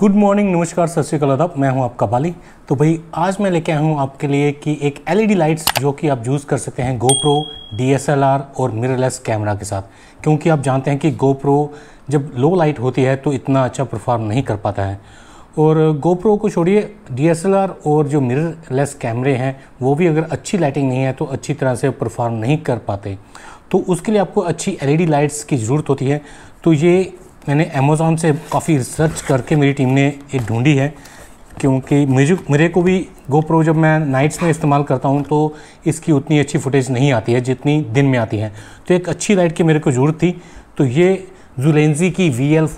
good morning नमस्कार सत श्रीकाल आदाब मैं हूं आपका बाली तो भाई आज मैं लेके आया हूं आपके लिए कि एक एलईडी लाइट्स e जो कि आप यूज़ कर सकते हैं गोप्रो डीएसएलआर और मिररलेस कैमरा के साथ क्योंकि आप जानते हैं कि गोप्रो जब लो लाइट होती है तो इतना अच्छा परफॉर्म नहीं कर पाता है और गोप्रो को छोड़िए डी और जो मिररलेस कैमरे हैं वो भी अगर अच्छी लाइटिंग नहीं है तो अच्छी तरह से परफॉर्म नहीं कर पाते तो उसके लिए आपको अच्छी एल लाइट्स e की ज़रूरत होती है तो ये मैंने अमेज़ोन से काफ़ी रिसर्च करके मेरी टीम ने ये ढूंढी है क्योंकि मुझे मेरे को भी गोप्रो जब मैं नाइट्स में इस्तेमाल करता हूँ तो इसकी उतनी अच्छी फुटेज नहीं आती है जितनी दिन में आती है तो एक अच्छी लाइट की मेरे को ज़रूरत थी तो ये जुलेंजी की वी एल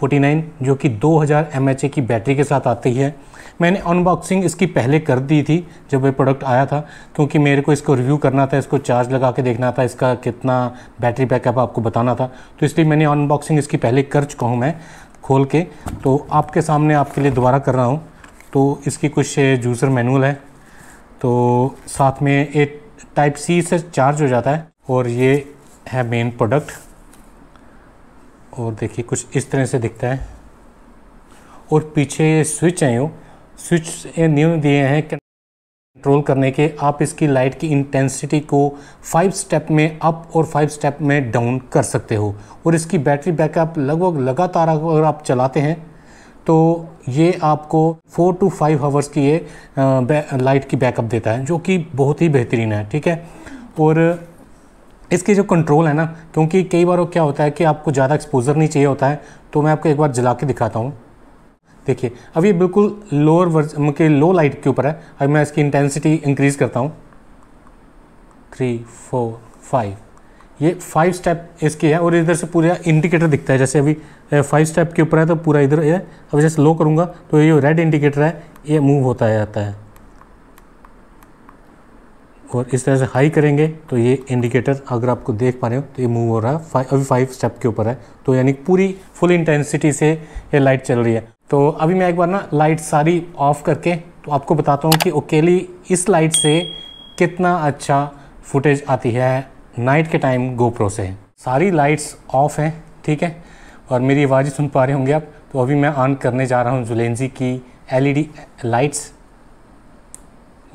जो कि 2000 एम की बैटरी के साथ आती है मैंने अनबॉक्सिंग इसकी पहले कर दी थी जब ये प्रोडक्ट आया था क्योंकि मेरे को इसको रिव्यू करना था इसको चार्ज लगा के देखना था इसका कितना बैटरी बैकअप आपको बताना था तो इसलिए मैंने अनबॉक्सिंग इसकी पहले कर चुका हूँ मैं खोल के तो आपके सामने आपके लिए दोबारा कर रहा हूँ तो इसकी कुछ जूसर मैनुअल है तो साथ में एक टाइप सी से चार्ज हो जाता है और ये है मेन प्रोडक्ट और देखिए कुछ इस तरह से दिखता है और पीछे स्विच हैं यूँ स्विच न्यू दिए हैं कंट्रोल करने के आप इसकी लाइट की इंटेंसिटी को फाइव स्टेप में अप और फाइव स्टेप में डाउन कर सकते हो और इसकी बैटरी बैकअप लगभग लगातार अगर आप चलाते हैं तो ये आपको फोर टू फाइव आवर्स की ये लाइट की बैकअप देता है जो कि बहुत ही बेहतरीन है ठीक है और इसके जो कंट्रोल है ना क्योंकि कई बार क्या होता है कि आपको ज़्यादा एक्सपोजर नहीं चाहिए होता है तो मैं आपको एक बार जला के दिखाता हूँ देखिए अब ये बिल्कुल लोअर वर्जन के लो लाइट के ऊपर है अब मैं इसकी इंटेंसिटी इंक्रीज़ करता हूँ थ्री फोर फाइव ये फाइव स्टेप इसके है और इधर से पूरा इंडिकेटर दिखता है जैसे अभी फाइव स्टेप के ऊपर है तो पूरा इधर है अब जैसे लो करूँगा तो ये रेड इंडिकेटर है ये मूव होता जाता है और इस तरह से हाई करेंगे तो ये इंडिकेटर अगर आपको देख पा रहे हो तो ये मूव हो रहा है फाइव अभी फाइव स्टेप के ऊपर है तो यानी पूरी फुल इंटेंसिटी से ये लाइट चल रही है तो अभी मैं एक बार ना लाइट सारी ऑफ करके तो आपको बताता हूँ कि अकेली इस लाइट से कितना अच्छा फुटेज आती है नाइट के टाइम गोप्रो से सारी लाइट्स ऑफ हैं ठीक है और मेरी आवाज़ सुन पा रहे होंगे आप तो अभी मैं ऑन करने जा रहा हूँ जुलेंजी की एलईडी लाइट्स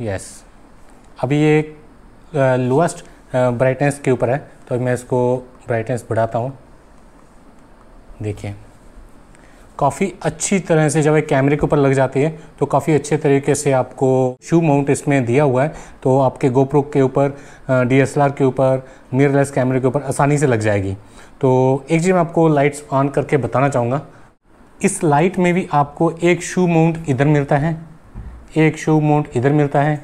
यस अभी ये लोएस्ट ब्राइटनेस के ऊपर है तो अभी मैं इसको ब्राइटनेस बढ़ाता हूँ देखिए काफ़ी अच्छी तरह से जब एक कैमरे के ऊपर लग जाती है तो काफ़ी अच्छे तरीके से आपको शू माउंट इसमें दिया हुआ है तो आपके गोप्रो के ऊपर डीएसएलआर के ऊपर मिररलेस कैमरे के ऊपर आसानी से लग जाएगी तो एक चीज़ मैं आपको लाइट्स ऑन करके बताना चाहूँगा इस लाइट में भी आपको एक शू माउंट इधर मिलता है एक शू माउंट इधर मिलता है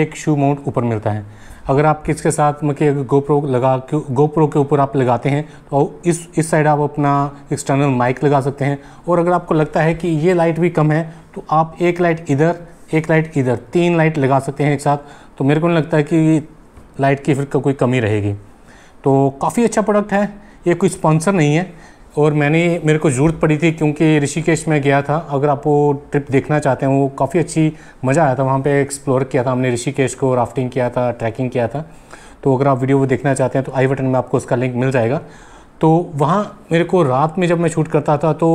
एक शू माउंट ऊपर मिलता है अगर आप किसके साथ मतलब कि गोप्रो लगा गोप्रो के ऊपर आप लगाते हैं तो इस इस साइड आप अपना एक्सटर्नल माइक लगा सकते हैं और अगर आपको लगता है कि ये लाइट भी कम है तो आप एक लाइट इधर एक लाइट इधर तीन लाइट लगा सकते हैं एक साथ तो मेरे को नहीं लगता है कि लाइट की फिर कोई कमी रहेगी तो काफ़ी अच्छा प्रोडक्ट है ये कोई स्पॉन्सर नहीं है और मैंने मेरे को ज़रूरत पड़ी थी क्योंकि ऋषिकेश में गया था अगर आप वो ट्रिप देखना चाहते हैं वो काफ़ी अच्छी मज़ा आया था वहाँ पे एक्सप्लोर किया था हमने ऋषिकेश को राफ्टिंग किया था ट्रैकिंग किया था तो अगर आप वीडियो वो देखना चाहते हैं तो आई बटन में आपको उसका लिंक मिल जाएगा तो वहाँ मेरे को रात में जब मैं शूट करता था तो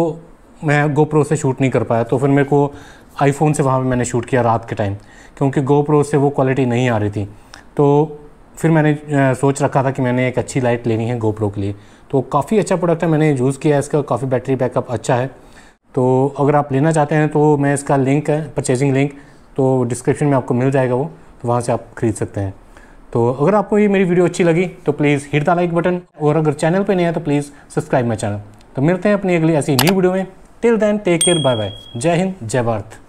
मैं गोप्रो से शूट नहीं कर पाया तो फिर मेरे को आईफोन से वहाँ पर मैंने शूट किया रात के टाइम क्योंकि गोप्रो से वो क्वालिटी नहीं आ रही थी तो फिर मैंने सोच रखा था कि मैंने एक अच्छी लाइट लेनी है गोप्रो के लिए तो काफ़ी अच्छा प्रोडक्ट है मैंने यूज़ किया है इसका काफ़ी बैटरी बैकअप अच्छा है तो अगर आप लेना चाहते हैं तो मैं इसका लिंक है परचेजिंग लिंक तो डिस्क्रिप्शन में आपको मिल जाएगा वो तो वहाँ से आप ख़रीद सकते हैं तो अगर आपको ये मेरी वीडियो अच्छी लगी तो please hit the like button और अगर चैनल पर नहीं है तो प्लीज़ सब्सक्राइब माई चैनल तो मिलते हैं अपनी अगली ऐसी न्यू वीडियो में till then take care bye bye जय हिंद जय भारत